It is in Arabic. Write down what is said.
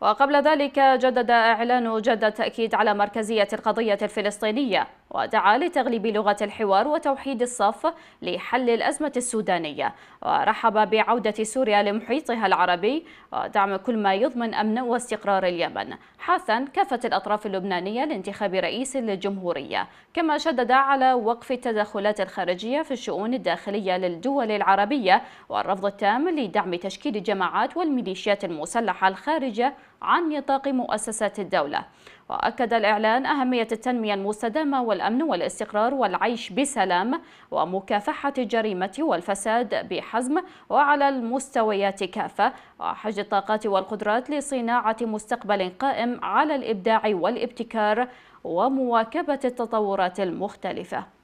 وقبل ذلك جدد إعلان جدة التأكيد على مركزية القضية الفلسطينية ودعا لتغليب لغة الحوار وتوحيد الصف لحل الأزمة السودانية ورحب بعودة سوريا لمحيطها العربي ودعم كل ما يضمن أمن واستقرار اليمن وابحاثا كافة الأطراف اللبنانية لانتخاب رئيس للجمهورية كما شدد على وقف التدخلات الخارجية في الشؤون الداخلية للدول العربية والرفض التام لدعم تشكيل الجماعات والميليشيات المسلحة الخارجة عن نطاق مؤسسات الدولة وأكد الإعلان أهمية التنمية المستدامة والأمن والاستقرار والعيش بسلام ومكافحة الجريمة والفساد بحزم وعلى المستويات كافة وحج الطاقات والقدرات لصناعة مستقبل قائم على الإبداع والابتكار ومواكبة التطورات المختلفة